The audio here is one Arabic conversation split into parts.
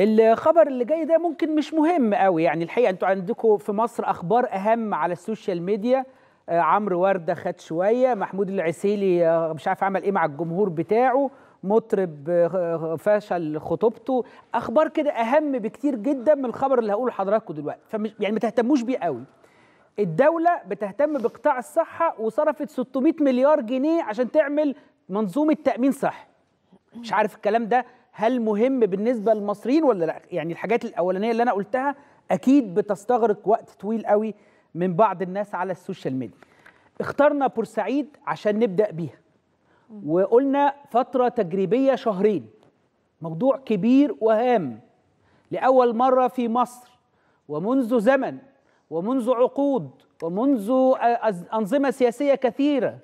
الخبر اللي جاي ده ممكن مش مهم قوي يعني الحقيقه انتوا عندكم في مصر اخبار اهم على السوشيال ميديا آه، عمرو ورده خد شويه محمود العسيلي آه، مش عارف عمل ايه مع الجمهور بتاعه مطرب آه، فشل خطوبته اخبار كده اهم بكتير جدا من الخبر اللي هقوله لحضراتكم دلوقتي فمش يعني ما تهتموش بيه قوي الدولة بتهتم بقطاع الصحة وصرفت 600 مليار جنيه عشان تعمل منظومة تأمين صحي مش عارف الكلام ده هل مهم بالنسبه للمصريين ولا لا يعني الحاجات الاولانيه اللي انا قلتها اكيد بتستغرق وقت طويل قوي من بعض الناس على السوشيال ميديا اخترنا بورسعيد عشان نبدا بيها وقلنا فتره تجريبيه شهرين موضوع كبير وهام لاول مره في مصر ومنذ زمن ومنذ عقود ومنذ انظمه سياسيه كثيره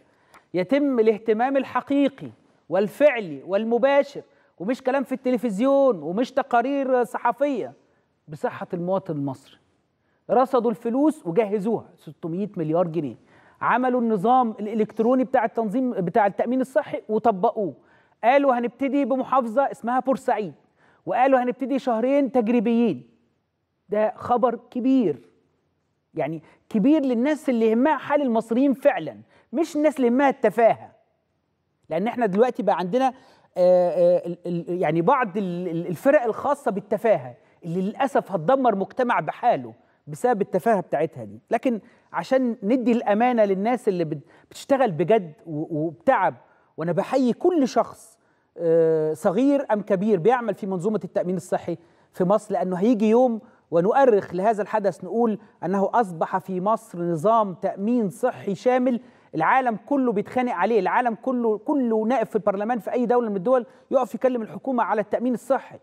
يتم الاهتمام الحقيقي والفعلي والمباشر ومش كلام في التلفزيون ومش تقارير صحفيه بصحه المواطن المصري رصدوا الفلوس وجهزوها 600 مليار جنيه عملوا النظام الالكتروني بتاع التنظيم بتاع التامين الصحي وطبقوه قالوا هنبتدي بمحافظه اسمها بورسعيد وقالوا هنبتدي شهرين تجريبيين ده خبر كبير يعني كبير للناس اللي يهمها حال المصريين فعلا مش الناس اللي يهمها التفاهه لان احنا دلوقتي بقى عندنا آه، آه، يعني بعض الفرق الخاصه بالتفاهه اللي للاسف هتدمر مجتمع بحاله بسبب التفاهه بتاعتها دي لكن عشان ندي الامانه للناس اللي بتشتغل بجد وبتعب وانا بحيي كل شخص آه، صغير ام كبير بيعمل في منظومه التامين الصحي في مصر لانه هيجي يوم ونؤرخ لهذا الحدث نقول انه اصبح في مصر نظام تامين صحي شامل العالم كله بيتخانق عليه العالم كله كله نائب في البرلمان في اي دوله من الدول يقف يكلم الحكومه على التامين الصحي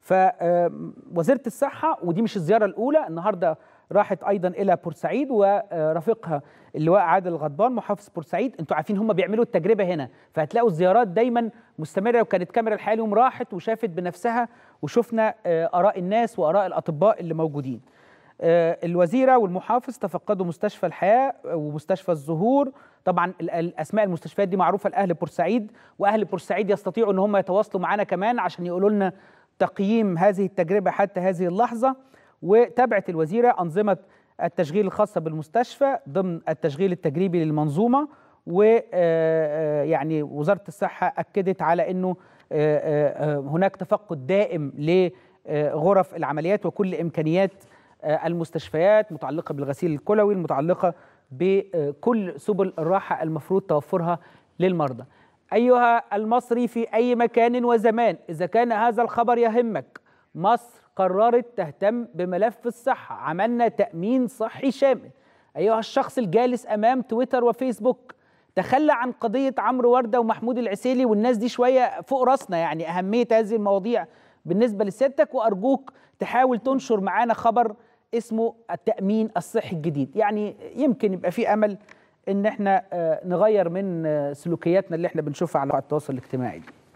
فوزيره الصحه ودي مش الزياره الاولى النهارده راحت ايضا الى بورسعيد ورفيقها اللواء عادل الغضبان محافظ بورسعيد انتوا عارفين هم بيعملوا التجربه هنا فهتلاقوا الزيارات دايما مستمره وكانت كاميرا الحياه اليوم راحت وشافت بنفسها وشفنا آه، اراء الناس واراء الاطباء اللي موجودين آه، الوزيره والمحافظ تفقدوا مستشفى الحياه ومستشفى الزهور طبعا اسماء المستشفيات دي معروفه لاهل بورسعيد واهل بورسعيد يستطيعوا ان هم يتواصلوا معنا كمان عشان يقولوا لنا تقييم هذه التجربه حتى هذه اللحظه وتابعت الوزيره انظمه التشغيل الخاصه بالمستشفى ضمن التشغيل التجريبي للمنظومه ويعني آه، آه، وزاره الصحه اكدت على انه هناك تفقد دائم لغرف العمليات وكل امكانيات آه، المستشفيات متعلقه بالغسيل الكلوي المتعلقه بكل سبل الراحه المفروض توفرها للمرضى ايها المصري في اي مكان وزمان اذا كان هذا الخبر يهمك مصر قررت تهتم بملف الصحه عملنا تامين صحي شامل ايها الشخص الجالس امام تويتر وفيسبوك تخلى عن قضيه عمرو ورده ومحمود العسيلي والناس دي شويه فوق راسنا يعني اهميه هذه المواضيع بالنسبه لسيادتك وارجوك تحاول تنشر معانا خبر اسمه التامين الصحي الجديد يعني يمكن يبقى في امل ان احنا آه، نغير من آه، سلوكياتنا اللي احنا بنشوفها على التواصل الاجتماعي